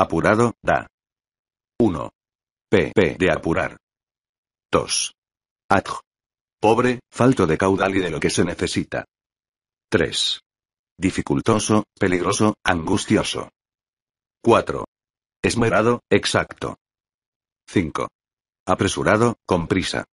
Apurado, da. 1. PP de apurar. 2. Adj. Pobre, falto de caudal y de lo que se necesita. 3. Dificultoso, peligroso, angustioso. 4. Esmerado, exacto. 5. Apresurado, con prisa.